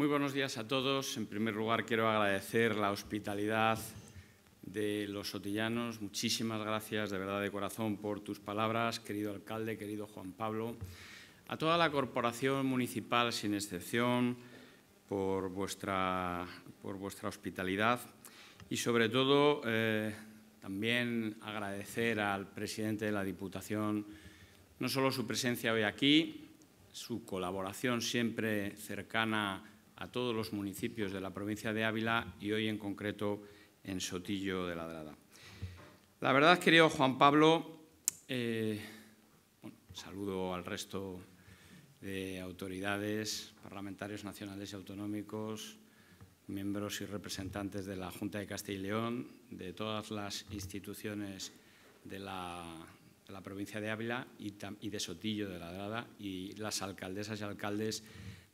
Muy buenos días a todos. En primer lugar, quiero agradecer la hospitalidad de los sotillanos. Muchísimas gracias de verdad de corazón por tus palabras, querido alcalde, querido Juan Pablo. A toda la corporación municipal, sin excepción, por vuestra, por vuestra hospitalidad y sobre todo eh, también agradecer al presidente de la Diputación no solo su presencia hoy aquí, su colaboración siempre cercana a todos los municipios de la provincia de Ávila y hoy en concreto en Sotillo de la Drada. La verdad, querido Juan Pablo, eh, saludo al resto de autoridades, parlamentarios nacionales y autonómicos, miembros y representantes de la Junta de Castilla y León, de todas las instituciones de la, provincia de Ávila y, de Sotillo de la Drada... y las alcaldesas y alcaldes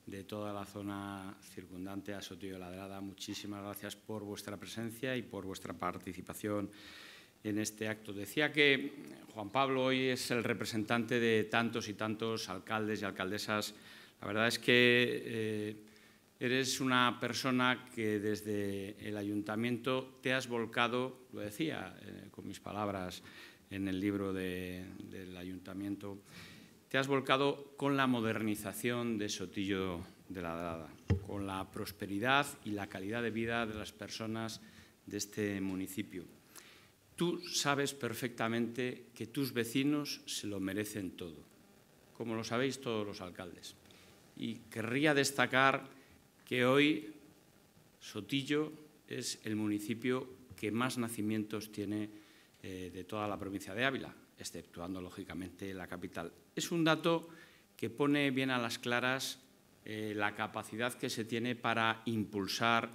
de toda la zona circundante a Sotillo de Ladrada. Muchísimas gracias por vuestra presencia y por vuestra participación en este acto. Decía que Juan Pablo hoy es el representante de tantos y tantos alcaldes y alcaldesas. La verdad es que eh, eres una persona que desde el ayuntamiento te has volcado, lo decía eh, con mis palabras en el libro del ayuntamiento, te has volcado con la modernización de Sotillo de la Dada, con la prosperidad y la calidad de vida de las personas de este municipio. Tú sabes perfectamente que tus vecinos se lo merecen todo, como lo sabéis todos los alcaldes. Y querría destacar que hoy Sotillo es el municipio que más nacimientos tiene eh, de toda la provincia de Ávila, exceptuando lógicamente la capital. Es un dato que pone bien a las claras eh, la capacidad que se tiene para impulsar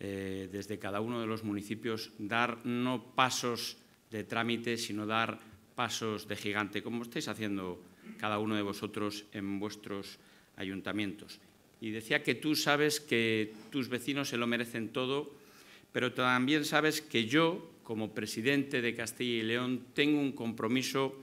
eh, desde cada uno de los municipios, dar no pasos de trámite, sino dar pasos de gigante, como estáis haciendo cada uno de vosotros en vuestros ayuntamientos. Y decía que tú sabes que tus vecinos se lo merecen todo, pero también sabes que yo, como presidente de Castilla y León, tengo un compromiso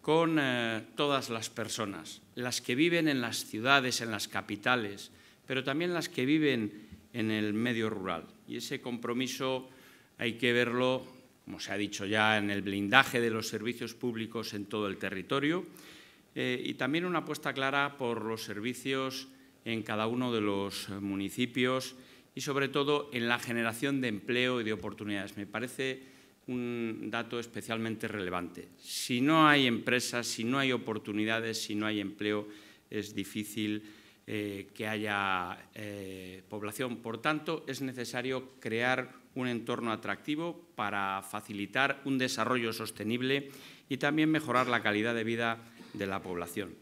con eh, todas las personas, las que viven en las ciudades, en las capitales, pero también las que viven en el medio rural. Y ese compromiso hay que verlo, como se ha dicho ya, en el blindaje de los servicios públicos en todo el territorio eh, y también una apuesta clara por los servicios en cada uno de los municipios y sobre todo en la generación de empleo y de oportunidades. Me parece un dato especialmente relevante. Si no hay empresas, si no hay oportunidades, si no hay empleo, es difícil eh, que haya eh, población. Por tanto, es necesario crear un entorno atractivo para facilitar un desarrollo sostenible y también mejorar la calidad de vida de la población.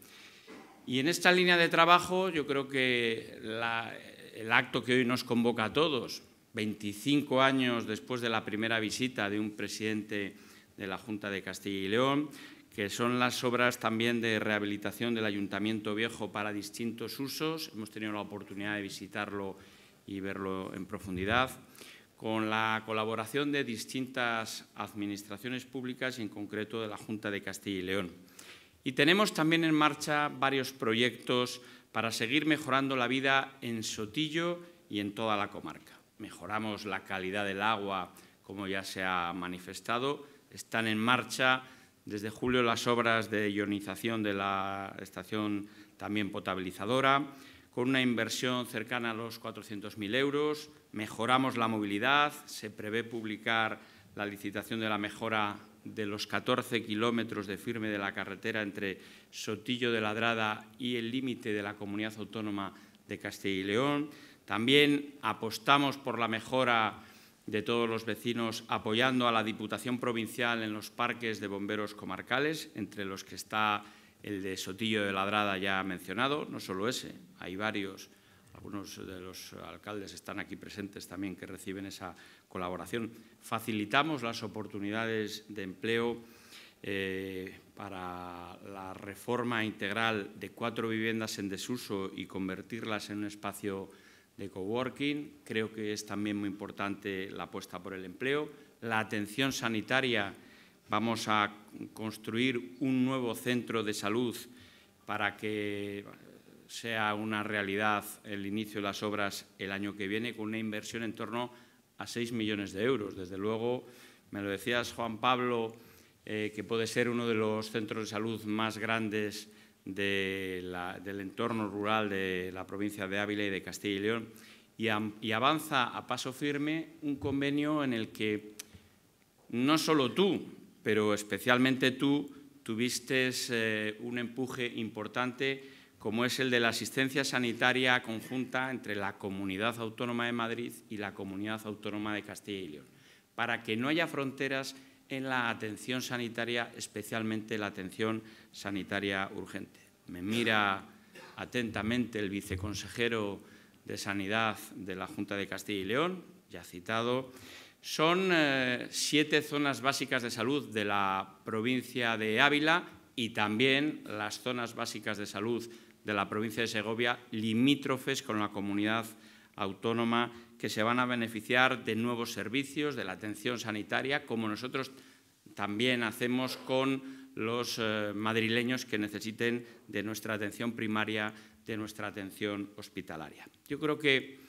Y en esta línea de trabajo yo creo que la, el acto que hoy nos convoca a todos, 25 años después de la primera visita de un presidente de la Junta de Castilla y León, que son las obras también de rehabilitación del Ayuntamiento Viejo para distintos usos. Hemos tenido la oportunidad de visitarlo y verlo en profundidad, con la colaboración de distintas administraciones públicas y en concreto de la Junta de Castilla y León. Y tenemos también en marcha varios proyectos para seguir mejorando la vida en Sotillo y en toda la comarca. Mejoramos la calidad del agua, como ya se ha manifestado. Están en marcha desde julio las obras de ionización de la estación también potabilizadora, con una inversión cercana a los 400.000 euros. Mejoramos la movilidad, se prevé publicar la licitación de la mejora de los 14 kilómetros de firme de la carretera entre Sotillo de Ladrada y el límite de la comunidad autónoma de Castilla y León. También apostamos por la mejora de todos los vecinos apoyando a la Diputación Provincial en los parques de bomberos comarcales, entre los que está el de Sotillo de Ladrada ya mencionado, no solo ese, hay varios algunos de los alcaldes están aquí presentes también que reciben esa colaboración. Facilitamos las oportunidades de empleo eh, para la reforma integral de cuatro viviendas en desuso y convertirlas en un espacio de coworking. Creo que es también muy importante la apuesta por el empleo. La atención sanitaria, vamos a construir un nuevo centro de salud para que sea una realidad el inicio de las obras el año que viene, con una inversión en torno a 6 millones de euros. Desde luego, me lo decías, Juan Pablo, eh, que puede ser uno de los centros de salud más grandes del entorno rural de la provincia de Ávila y de Castilla y León, y, avanza a paso firme un convenio en el que no solo tú, pero especialmente tú, tuviste eh, un empuje importante como es el de la asistencia sanitaria conjunta entre la Comunidad Autónoma de Madrid y la Comunidad Autónoma de Castilla y León, para que no haya fronteras en la atención sanitaria, especialmente la atención sanitaria urgente. Me mira atentamente el viceconsejero de Sanidad de la Junta de Castilla y León, ya citado. Son eh, siete zonas básicas de salud de la provincia de Ávila y también las zonas básicas de salud de la provincia de Segovia limítrofes con la comunidad autónoma que se van a beneficiar de nuevos servicios, de la atención sanitaria, como nosotros también hacemos con los eh, madrileños que necesiten de nuestra atención primaria, de nuestra atención hospitalaria. Yo creo que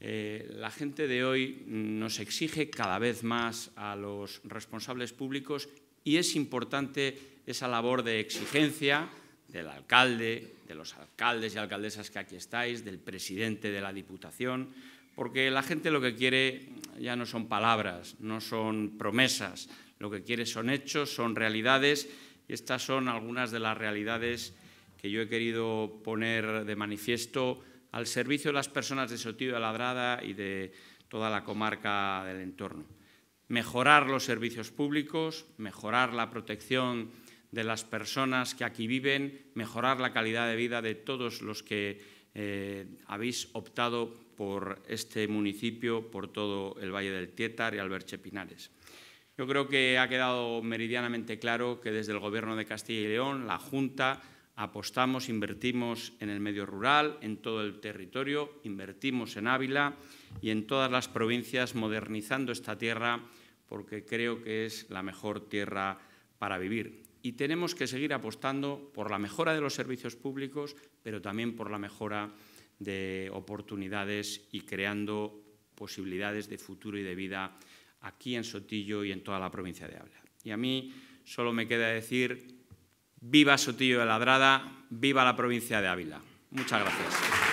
eh, la gente de hoy nos exige cada vez más a los responsables públicos y es importante esa labor de exigencia, del alcalde, de los alcaldes y alcaldesas que aquí estáis, del presidente de la Diputación, porque la gente lo que quiere ya no son palabras, no son promesas, lo que quiere son hechos, son realidades, y estas son algunas de las realidades que yo he querido poner de manifiesto al servicio de las personas de Sotillo de Ladrada y de toda la comarca del entorno. Mejorar los servicios públicos, mejorar la protección de las personas que aquí viven, mejorar la calidad de vida de todos los que eh, habéis optado por este municipio, por todo el Valle del Tietar y Alberche Pinares. Yo creo que ha quedado meridianamente claro que desde el Gobierno de Castilla y León, la Junta, apostamos, invertimos en el medio rural, en todo el territorio, invertimos en Ávila y en todas las provincias modernizando esta tierra porque creo que es la mejor tierra para vivir y tenemos que seguir apostando por la mejora de los servicios públicos, pero también por la mejora de oportunidades y creando posibilidades de futuro y de vida aquí en Sotillo y en toda la provincia de Ávila. Y a mí solo me queda decir, viva Sotillo de Ladrada, viva la provincia de Ávila. Muchas gracias.